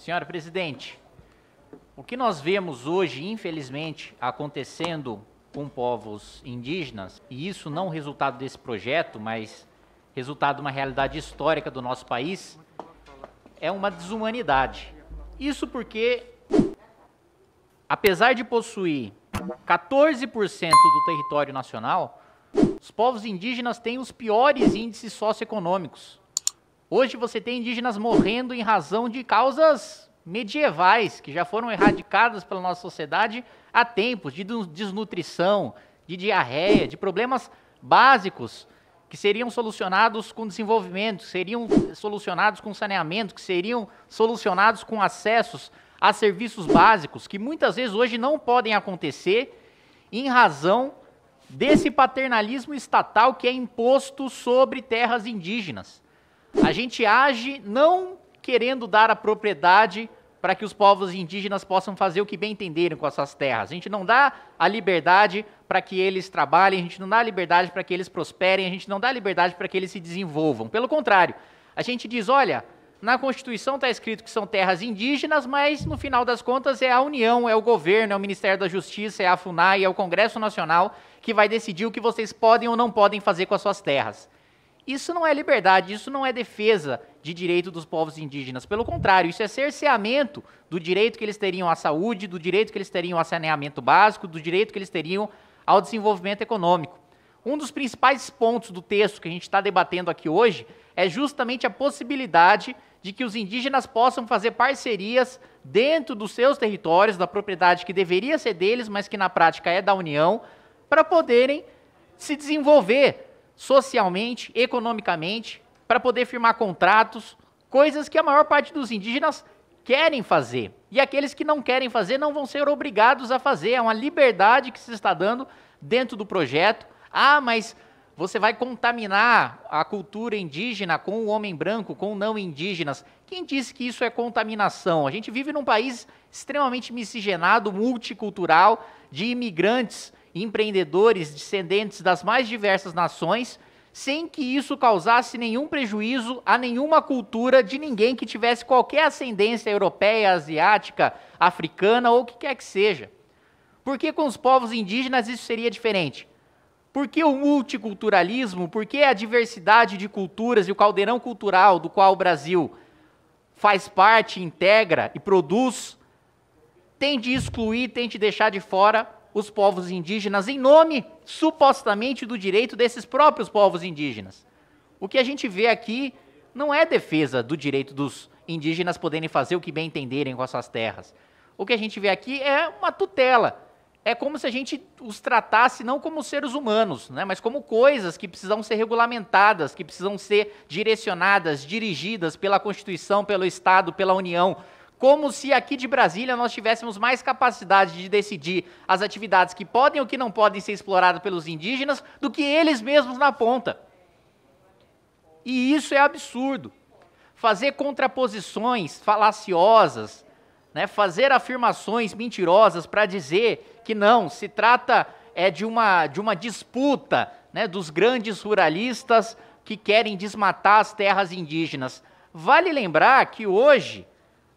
Senhora presidente, o que nós vemos hoje, infelizmente, acontecendo com povos indígenas, e isso não resultado desse projeto, mas resultado de uma realidade histórica do nosso país, é uma desumanidade. Isso porque, apesar de possuir 14% do território nacional, os povos indígenas têm os piores índices socioeconômicos Hoje você tem indígenas morrendo em razão de causas medievais que já foram erradicadas pela nossa sociedade há tempos de desnutrição, de diarreia, de problemas básicos que seriam solucionados com desenvolvimento, que seriam solucionados com saneamento, que seriam solucionados com acessos a serviços básicos, que muitas vezes hoje não podem acontecer em razão desse paternalismo estatal que é imposto sobre terras indígenas. A gente age não querendo dar a propriedade para que os povos indígenas possam fazer o que bem entenderem com essas terras. A gente não dá a liberdade para que eles trabalhem, a gente não dá a liberdade para que eles prosperem, a gente não dá a liberdade para que eles se desenvolvam. Pelo contrário, a gente diz: olha, na Constituição está escrito que são terras indígenas, mas no final das contas é a União, é o governo, é o Ministério da Justiça, é a FUNAI, é o Congresso Nacional que vai decidir o que vocês podem ou não podem fazer com as suas terras. Isso não é liberdade, isso não é defesa de direito dos povos indígenas. Pelo contrário, isso é cerceamento do direito que eles teriam à saúde, do direito que eles teriam ao saneamento básico, do direito que eles teriam ao desenvolvimento econômico. Um dos principais pontos do texto que a gente está debatendo aqui hoje é justamente a possibilidade de que os indígenas possam fazer parcerias dentro dos seus territórios, da propriedade que deveria ser deles, mas que na prática é da União, para poderem se desenvolver socialmente, economicamente, para poder firmar contratos, coisas que a maior parte dos indígenas querem fazer. E aqueles que não querem fazer não vão ser obrigados a fazer. É uma liberdade que se está dando dentro do projeto. Ah, mas você vai contaminar a cultura indígena com o homem branco, com não indígenas. Quem disse que isso é contaminação? A gente vive num país extremamente miscigenado, multicultural, de imigrantes empreendedores descendentes das mais diversas nações, sem que isso causasse nenhum prejuízo a nenhuma cultura de ninguém que tivesse qualquer ascendência europeia, asiática, africana ou o que quer que seja. Por que com os povos indígenas isso seria diferente? Por que o multiculturalismo? Por que a diversidade de culturas e o caldeirão cultural do qual o Brasil faz parte, integra e produz, tende a excluir, tende a deixar de fora os povos indígenas em nome, supostamente, do direito desses próprios povos indígenas. O que a gente vê aqui não é defesa do direito dos indígenas poderem fazer o que bem entenderem com as suas terras. O que a gente vê aqui é uma tutela. É como se a gente os tratasse não como seres humanos, né, mas como coisas que precisam ser regulamentadas, que precisam ser direcionadas, dirigidas pela Constituição, pelo Estado, pela União, como se aqui de Brasília nós tivéssemos mais capacidade de decidir as atividades que podem ou que não podem ser exploradas pelos indígenas do que eles mesmos na ponta. E isso é absurdo. Fazer contraposições falaciosas, né, fazer afirmações mentirosas para dizer que não, se trata é de uma, de uma disputa né, dos grandes ruralistas que querem desmatar as terras indígenas. Vale lembrar que hoje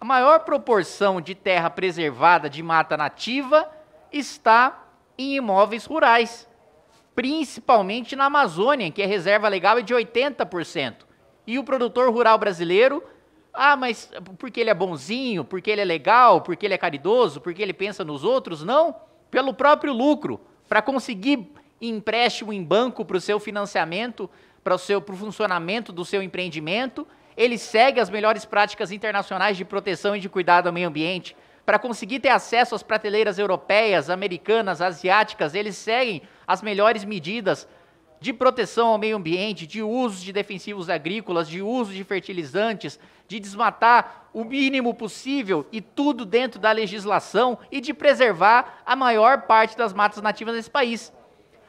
a maior proporção de terra preservada de mata nativa está em imóveis rurais, principalmente na Amazônia, que a é reserva legal é de 80%. E o produtor rural brasileiro, ah, mas porque ele é bonzinho, porque ele é legal, porque ele é caridoso, porque ele pensa nos outros? Não, pelo próprio lucro, para conseguir empréstimo em banco para o seu financiamento, para o seu pro funcionamento do seu empreendimento ele segue as melhores práticas internacionais de proteção e de cuidado ao meio ambiente. Para conseguir ter acesso às prateleiras europeias, americanas, asiáticas, eles seguem as melhores medidas de proteção ao meio ambiente, de uso de defensivos agrícolas, de uso de fertilizantes, de desmatar o mínimo possível e tudo dentro da legislação e de preservar a maior parte das matas nativas desse país.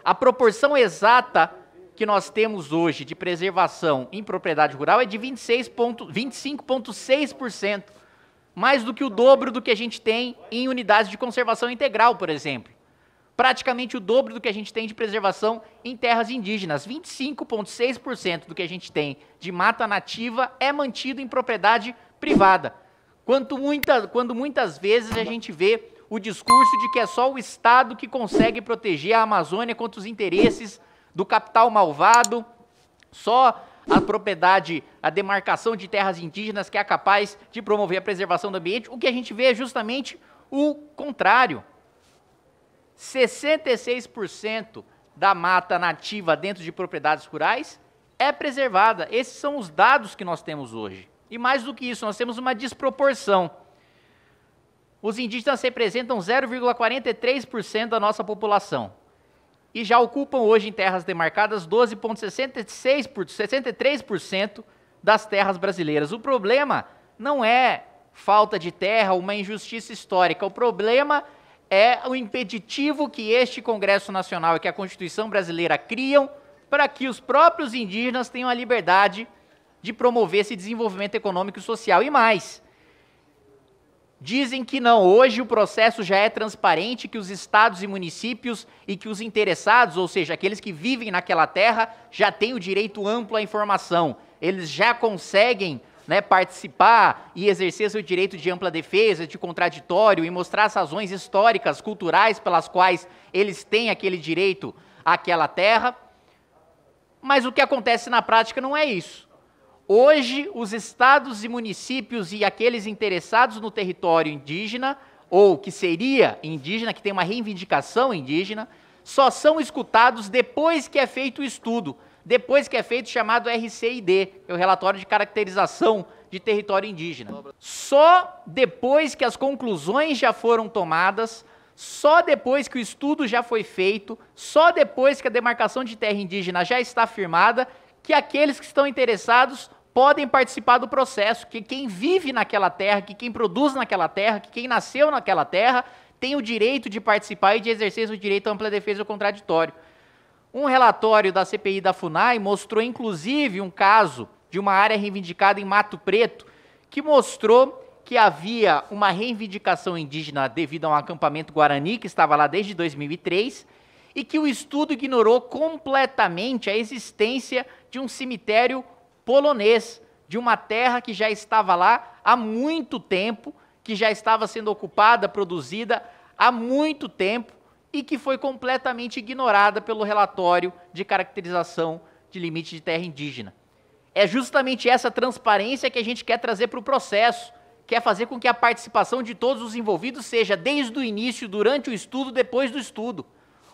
A proporção exata que nós temos hoje de preservação em propriedade rural é de 25,6%, mais do que o dobro do que a gente tem em unidades de conservação integral, por exemplo. Praticamente o dobro do que a gente tem de preservação em terras indígenas. 25,6% do que a gente tem de mata nativa é mantido em propriedade privada. Quanto muita, quando muitas vezes a gente vê o discurso de que é só o Estado que consegue proteger a Amazônia contra os interesses do capital malvado, só a propriedade, a demarcação de terras indígenas que é capaz de promover a preservação do ambiente. O que a gente vê é justamente o contrário. 66% da mata nativa dentro de propriedades rurais é preservada. Esses são os dados que nós temos hoje. E mais do que isso, nós temos uma desproporção. Os indígenas representam 0,43% da nossa população e já ocupam hoje em terras demarcadas 12,63% das terras brasileiras. O problema não é falta de terra, uma injustiça histórica. O problema é o impeditivo que este Congresso Nacional e que a Constituição brasileira criam para que os próprios indígenas tenham a liberdade de promover esse desenvolvimento econômico e social. E mais, Dizem que não. Hoje o processo já é transparente, que os estados e municípios e que os interessados, ou seja, aqueles que vivem naquela terra, já têm o direito amplo à informação. Eles já conseguem né, participar e exercer seu direito de ampla defesa, de contraditório e mostrar as razões históricas, culturais pelas quais eles têm aquele direito àquela terra. Mas o que acontece na prática não é isso. Hoje, os estados e municípios e aqueles interessados no território indígena, ou que seria indígena, que tem uma reivindicação indígena, só são escutados depois que é feito o estudo, depois que é feito o chamado RCID, que é o relatório de caracterização de território indígena. Só depois que as conclusões já foram tomadas, só depois que o estudo já foi feito, só depois que a demarcação de terra indígena já está firmada, que aqueles que estão interessados podem participar do processo, que quem vive naquela terra, que quem produz naquela terra, que quem nasceu naquela terra, tem o direito de participar e de exercer o direito à ampla defesa ou contraditório. Um relatório da CPI da FUNAI mostrou, inclusive, um caso de uma área reivindicada em Mato Preto, que mostrou que havia uma reivindicação indígena devido a um acampamento guarani que estava lá desde 2003 e que o estudo ignorou completamente a existência de um cemitério polonês, de uma terra que já estava lá há muito tempo, que já estava sendo ocupada, produzida há muito tempo e que foi completamente ignorada pelo relatório de caracterização de limite de terra indígena. É justamente essa transparência que a gente quer trazer para o processo, quer fazer com que a participação de todos os envolvidos seja desde o início, durante o estudo, depois do estudo.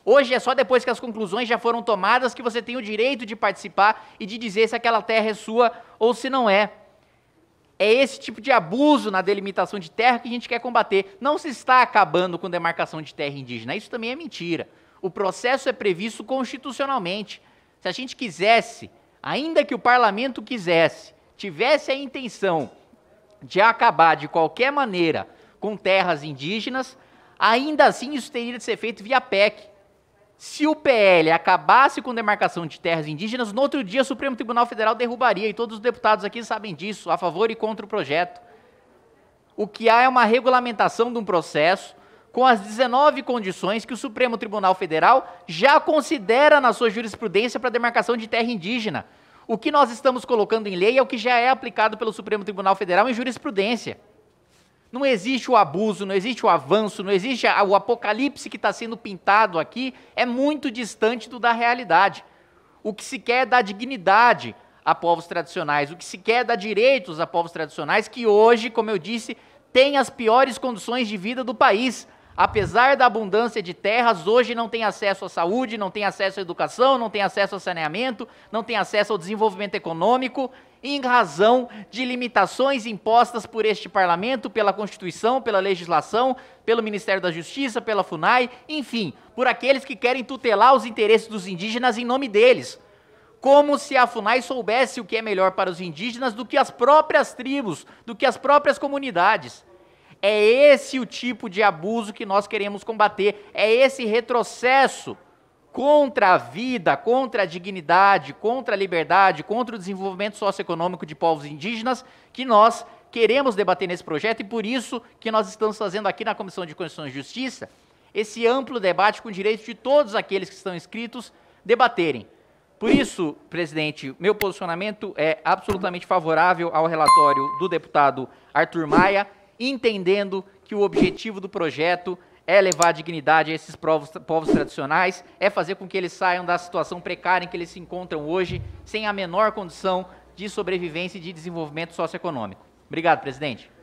Hoje é só depois que as conclusões já foram tomadas que você tem o direito de participar e de dizer se aquela terra é sua ou se não é. É esse tipo de abuso na delimitação de terra que a gente quer combater. Não se está acabando com demarcação de terra indígena. Isso também é mentira. O processo é previsto constitucionalmente. Se a gente quisesse, ainda que o parlamento quisesse, tivesse a intenção de acabar de qualquer maneira com terras indígenas, ainda assim isso teria de ser feito via PEC. Se o PL acabasse com demarcação de terras indígenas, no outro dia o Supremo Tribunal Federal derrubaria, e todos os deputados aqui sabem disso, a favor e contra o projeto. O que há é uma regulamentação de um processo com as 19 condições que o Supremo Tribunal Federal já considera na sua jurisprudência para demarcação de terra indígena. O que nós estamos colocando em lei é o que já é aplicado pelo Supremo Tribunal Federal em jurisprudência. Não existe o abuso, não existe o avanço, não existe o apocalipse que está sendo pintado aqui, é muito distante do da realidade. O que se quer é dar dignidade a povos tradicionais, o que se quer é dar direitos a povos tradicionais, que hoje, como eu disse, têm as piores condições de vida do país. Apesar da abundância de terras, hoje não tem acesso à saúde, não tem acesso à educação, não tem acesso ao saneamento, não tem acesso ao desenvolvimento econômico, em razão de limitações impostas por este parlamento, pela Constituição, pela legislação, pelo Ministério da Justiça, pela FUNAI, enfim, por aqueles que querem tutelar os interesses dos indígenas em nome deles. Como se a FUNAI soubesse o que é melhor para os indígenas do que as próprias tribos, do que as próprias comunidades. É esse o tipo de abuso que nós queremos combater, é esse retrocesso contra a vida, contra a dignidade, contra a liberdade, contra o desenvolvimento socioeconômico de povos indígenas, que nós queremos debater nesse projeto e por isso que nós estamos fazendo aqui na Comissão de Constituição e Justiça esse amplo debate com o direito de todos aqueles que estão inscritos debaterem. Por isso, presidente, meu posicionamento é absolutamente favorável ao relatório do deputado Arthur Maia, entendendo que o objetivo do projeto é levar dignidade a esses povos, povos tradicionais, é fazer com que eles saiam da situação precária em que eles se encontram hoje, sem a menor condição de sobrevivência e de desenvolvimento socioeconômico. Obrigado, presidente.